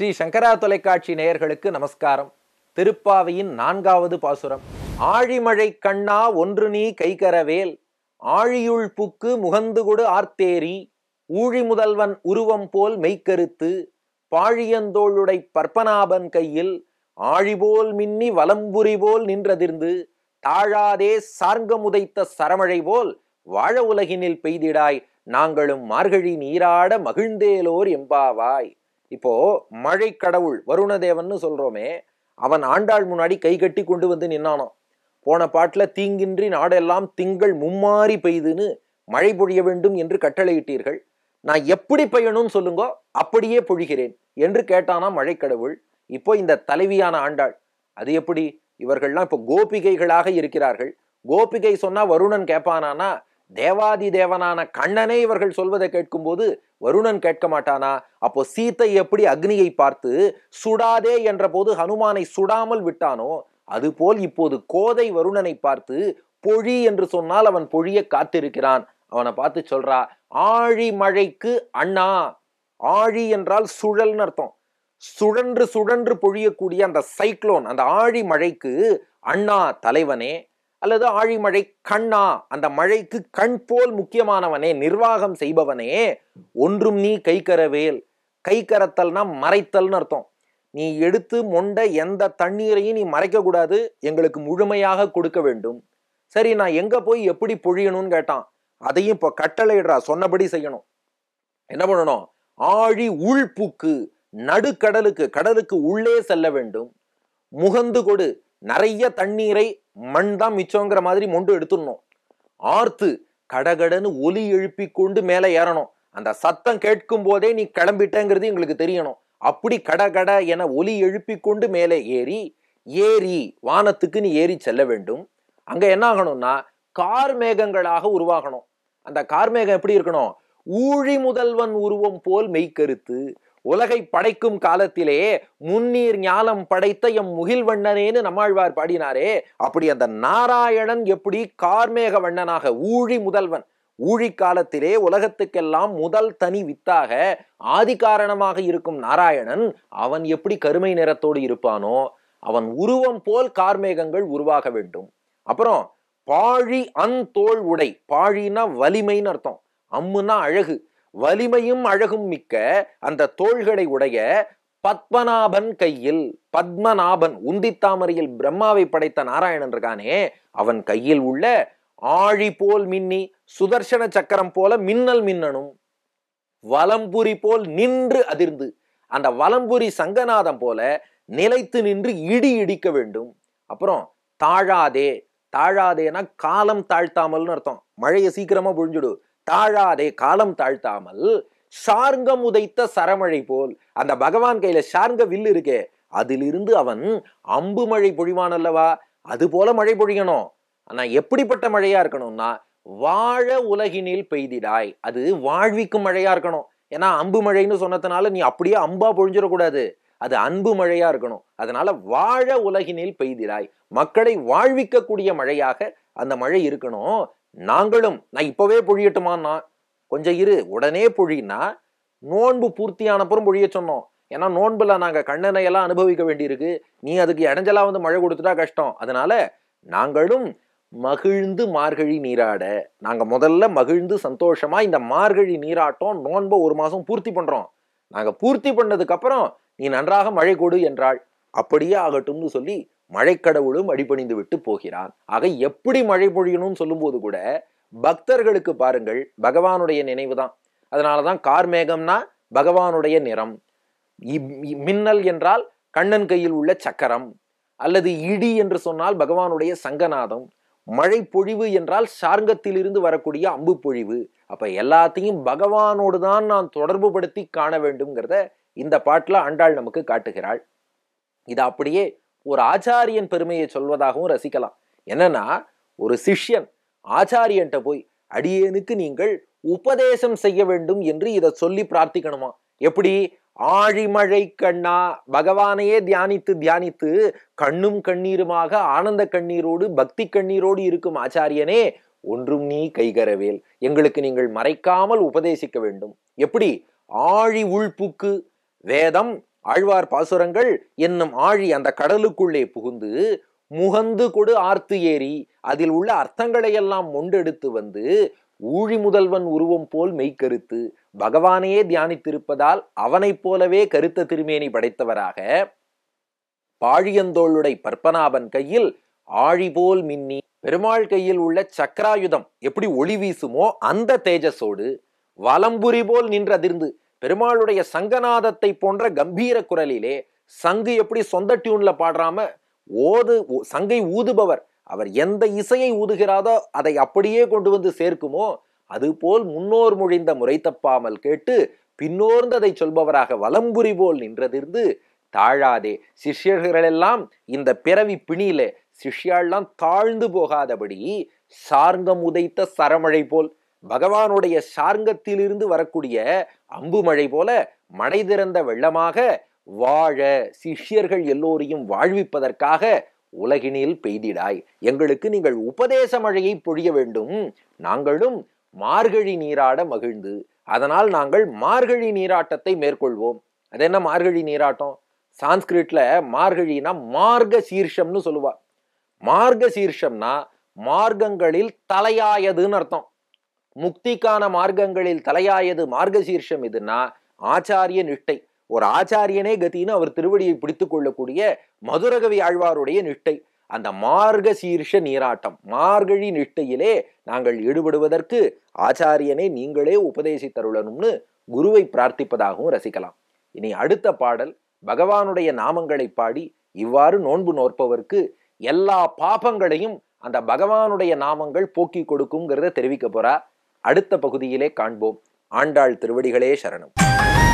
ஸ்ரீ சங்கரா தொலைக்காட்சி நேயர்களுக்கு நமஸ்காரம் திருப்பாவையின் நான்காவது பாசுரம் ஆழிமழை கண்ணா ஒன்று நீ கைகரவேல் ஆழியுள் புக்கு முகந்து கொடு ஆர்த்தேரி ஊழி முதல்வன் உருவம் போல் மெய்க்கருத்து பாழியந்தோளுடை பற்பனாபன் கையில் ஆழிபோல் மின்னி வலம்புரி போல் நின்றதிர்ந்து தாழாதே சார்கமுதைத்த சரமழை போல் வாழ உலகினில் பெய்திடாய் நாங்களும் மார்கழி நீராட மகிழ்ந்தேலோர் எம்பாவாய் இப்போ மழை கடவுள் வருணதேவன் சொல்றோமே அவன் ஆண்டாள் முன்னாடி கை கட்டி கொண்டு வந்து நின்னானாம் போன பாட்டில் தீங்கின்றி நாடெல்லாம் திங்கள் மும்மாறி பெய்துன்னு மழை பொழிய வேண்டும் என்று கட்டளையிட்டீர்கள் நான் எப்படி பெய்யணும்னு சொல்லுங்கோ அப்படியே பொழிகிறேன் என்று கேட்டானா மழைக்கடவுள் இப்போ இந்த தலைவியான ஆண்டாள் அது எப்படி இவர்கள்லாம் இப்போ கோபிகைகளாக இருக்கிறார்கள் கோபிகை சொன்னா வருணன் கேட்பானானா தேவாதி தேவனான கண்ணனை இவர்கள் சொல்வதை கேட்கும்போது வருணன் கேட்க மாட்டானா அப்போ சீத்தை எப்படி அக்னியை பார்த்து சுடாதே என்ற போது ஹனுமானை சுடாமல் விட்டானோ அதுபோல் இப்போது கோதை வருணனை பார்த்து பொழி என்று சொன்னால் அவன் பொழிய காத்திருக்கிறான் அவனை பார்த்து சொல்றா ஆழி மழைக்கு அண்ணா ஆழி என்றால் சுழல்னு அர்த்தம் சுழன்று சுழன்று பொழியக்கூடிய அந்த சைக்ளோன் அந்த ஆழி மழைக்கு அண்ணா தலைவனே அல்லது ஆழிமழை கண்ணா அந்த மழைக்கு கண் போல் முக்கியமானவனே நிர்வாகம் செய்பவனே ஒன்றும் நீ கை கை கரத்தல்னா மறைத்தல்னு அர்த்தம் நீ எடுத்து மொண்ட எந்த தண்ணீரையும் நீ மறைக்கக்கூடாது எங்களுக்கு முழுமையாக கொடுக்க வேண்டும் சரி நான் எங்கே போய் எப்படி பொழியணும்னு கேட்டான் அதையும் இப்போ கட்டளையிடுறா சொன்னபடி செய்யணும் என்ன பண்ணணும் ஆழி உள்பூக்கு நடுக்கடலுக்கு கடலுக்கு உள்ளே செல்ல வேண்டும் முகந்து கொடு நிறைய தண்ணீரை மண் தான் மிச்சங்கிற மாதிரி மொண்டு எடுத்துடணும் ஆர்த்து கடகடன்னு ஒலி எழுப்பி கொண்டு மேலே ஏறணும் அந்த சத்தம் கேட்கும் போதே நீ கிளம்பிட்டேங்கிறது எங்களுக்கு தெரியணும் அப்படி கடகட என ஒலி எழுப்பி கொண்டு மேலே ஏறி ஏறி வானத்துக்கு நீ ஏறி செல்ல வேண்டும் அங்க என்ன ஆகணும்னா மேகங்களாக உருவாகணும் அந்த கார்மேகம் எப்படி இருக்கணும் ஊழி முதல்வன் உருவம் போல் மெய்க்கருத்து உலகை படைக்கும் காலத்திலே முன்னீர் ஞானம் படைத்த எம் முகில்வண்ணனேன்னு நம்மாழ்வார் பாடினாரே அப்படி அந்த நாராயணன் எப்படி கார்மேக வண்ணனாக ஊழி முதல்வன் ஊழி காலத்திலே உலகத்துக்கெல்லாம் முதல் தனி வித்தாக ஆதி காரணமாக இருக்கும் நாராயணன் அவன் எப்படி கருமை நிறத்தோடு இருப்பானோ அவன் உருவம் போல் கார்மேகங்கள் உருவாக வேண்டும் அப்புறம் பாழி அந்தோள் உடை பாழினா வலிமைன்னு அர்த்தம் அம்முன்னா அழகு வலிமையும் அழகும் மிக்க அந்த தோள்களை உடைய பத்மநாபன் கையில் பத்மநாபன் உந்தித்தாமரையில் பிரம்மாவை படைத்த நாராயணன் இருக்கானே அவன் கையில் உள்ள ஆழி போல் மின்னி சுதர்சன சக்கரம் போல மின்னல் மின்னணும் வலம்புரி போல் நின்று அதிர்ந்து அந்த வலம்புரி சங்கநாதம் போல நிலைத்து நின்று இடி இடிக்க வேண்டும் அப்புறம் தாழாதே தாழாதேனா காலம் தாழ்த்தாமல்னு அர்த்தம் மழையை சீக்கிரமா பொழிஞ்சுடு தாழாதே காலம் தாழ்த்தாமல் சார்கம் உதைத்த சரமழை போல் அந்த பகவான் கையில சார்ங்க வில்லு இருக்கே அதிலிருந்து அவன் அம்பு மழை பொழிவான் அல்லவா அது போல மழை பொழியணும் ஆனா எப்படிப்பட்ட மழையா இருக்கணும்னா வாழ உலகினில் பெய்திடாய் அது வாழ்விக்கும் மழையா இருக்கணும் ஏன்னா அம்பு மழைன்னு சொன்னதுனால நீ அப்படியே அம்பா பொழிஞ்சிடக்கூடாது அது அன்பு மழையா இருக்கணும் அதனால வாழ உலகினில் பெய்திடாய் மக்களை வாழ்விக்கக்கூடிய மழையாக அந்த மழை இருக்கணும் நாங்களும் நான் இப்போவே பொழியட்டுமான்னா கொஞ்சம் இரு உடனே பொழினா நோன்பு பூர்த்தியானப்புறம் பொழிய சொன்னோம் ஏன்னா நோன்புல நாங்கள் எல்லாம் அனுபவிக்க வேண்டியிருக்கு நீ அதுக்கு இடைஞ்சலா வந்து மழை கொடுத்துட்டா கஷ்டம் அதனால நாங்களும் மகிழ்ந்து மார்கழி நீராட நாங்கள் முதல்ல மகிழ்ந்து சந்தோஷமா இந்த மார்கழி நீராட்டம் நோன்பை ஒரு மாதம் பூர்த்தி பண்ணுறோம் நாங்கள் பூர்த்தி பண்ணதுக்கப்புறம் நீ நன்றாக மழை கொடு என்றாள் அப்படியே ஆகட்டும்னு சொல்லி மழைக்கடவுளும் அடிபணிந்து விட்டு போகிறான் ஆக எப்படி மழை பொழியணும்னு சொல்லும்போது கூட பக்தர்களுக்கு பாருங்கள் பகவானுடைய நினைவு தான் அதனால தான் கார்மேகம்னா பகவானுடைய நிறம் மின்னல் என்றால் கண்ணன் கையில் உள்ள சக்கரம் அல்லது இடி என்று சொன்னால் பகவானுடைய சங்கநாதம் மழை பொழிவு என்றால் சார்கத்திலிருந்து வரக்கூடிய அம்பு பொழிவு அப்ப எல்லாத்தையும் பகவானோடு தான் நான் தொடர்பு படுத்தி காண வேண்டும்ங்கிறத இந்த பாட்டில் ஆண்டாள் நமக்கு காட்டுகிறாள் இது அப்படியே ஒரு ஆச்சாரியன் பெருமையை சொல்வதாகவும் ரசிக்கலாம் என்னன்னா ஒரு சிஷ்யன் ஆச்சாரியன்ட்ட போய் அடியேனுக்கு நீங்கள் உபதேசம் செய்ய வேண்டும் என்று இதை சொல்லி பிரார்த்திக்கணுமா எப்படி ஆழிமழை கண்ணா பகவானையே தியானித்து தியானித்து கண்ணும் கண்ணீருமாக ஆனந்த கண்ணீரோடு பக்தி கண்ணீரோடு இருக்கும் ஆச்சாரியனே ஒன்றும் நீ கைகரவேல் எங்களுக்கு நீங்கள் மறைக்காமல் உபதேசிக்க வேண்டும் எப்படி ஆழி உள்புக்கு வேதம் ஆழ்வார் பாசுரங்கள் என்னும் ஆழி அந்த கடலுக்குள்ளே புகுந்து முகந்து கொடு ஆர்த்து ஏறி அதில் உள்ள அர்த்தங்களை எல்லாம் மொண்டெடுத்து வந்து ஊழி முதல்வன் உருவம் போல் மெய்க்கருத்து பகவானையே தியானித்திருப்பதால் அவனைப் போலவே கருத்த திருமேனி படைத்தவராக பாழியந்தோளுடை பற்பனாபன் கையில் ஆழி போல் மின்னி பெருமாள் கையில் உள்ள சக்கராயுதம் எப்படி ஒளி வீசுமோ அந்த தேஜஸோடு வலம்புரி போல் நின்றதிர்ந்து பெருமாளுடைய சங்கநாதத்தை போன்ற கம்பீர குரலிலே சங்கு எப்படி சொந்த டியூன்ல பாடுறாம ஓது சங்கை ஊதுபவர் அவர் எந்த இசையை ஊதுகிறாதோ அதை அப்படியே கொண்டு வந்து சேர்க்குமோ அதுபோல் முன்னோர் மொழிந்த முறை தப்பாமல் கேட்டு பின்னோர்ந்ததை சொல்பவராக வலம்புரி போல் நின்றதிருந்து தாழாதே சிஷ்யர்களெல்லாம் இந்த பிறவி பிணியில சிஷ்யாள்லாம் தாழ்ந்து போகாதபடி சார்ங்கம் உதைத்த சரமழை போல் பகவானுடைய சார்ங்கத்திலிருந்து வரக்கூடிய அம்பு மழை போல மடை திறந்த வெள்ளமாக வாழ சிஷ்யர்கள் எல்லோரையும் வாழ்விப்பதற்காக உலகினில் பெய்திடாய் எங்களுக்கு நீங்கள் உபதேச மழையை பொழிய வேண்டும் நாங்களும் மார்கழி நீராட மகிழ்ந்து அதனால் நாங்கள் மார்கழி நீராட்டத்தை மேற்கொள்வோம் அது என்ன மார்கழி நீராட்டம் சான்ஸ்கிரிட்ல மார்கழினா மார்க சீர்ஷம்னு சொல்லுவா மார்க சீர்ஷம்னா மார்க்கங்களில் தலையாயதுன்னு அர்த்தம் முக்திக்கான மார்க்கங்களில் தலையாயது மார்க்கசீர்ஷம் எதுன்னா ஆச்சாரிய நிட்டை ஒரு ஆச்சாரியனே கத்தின்னு அவர் திருவடியை பிடித்து கொள்ளக்கூடிய மதுரகவி ஆழ்வாருடைய நிட்டை அந்த மார்க சீர்ஷ நீராட்டம் மார்கழி நிட்டையிலே நாங்கள் ஈடுபடுவதற்கு ஆச்சாரியனை நீங்களே உபதேசித்தருளணும்னு குருவை பிரார்த்திப்பதாகவும் ரசிக்கலாம் இனி அடுத்த பாடல் பகவானுடைய நாமங்களை பாடி இவ்வாறு நோன்பு நோற்பவர்க்கு எல்லா பாபங்களையும் அந்த பகவானுடைய நாமங்கள் போக்கி கொடுக்குங்கிறத தெரிவிக்க போறா அடுத்த பகுதியிலே காண்போம் ஆண்டாள் திருவடிகளே சரணம்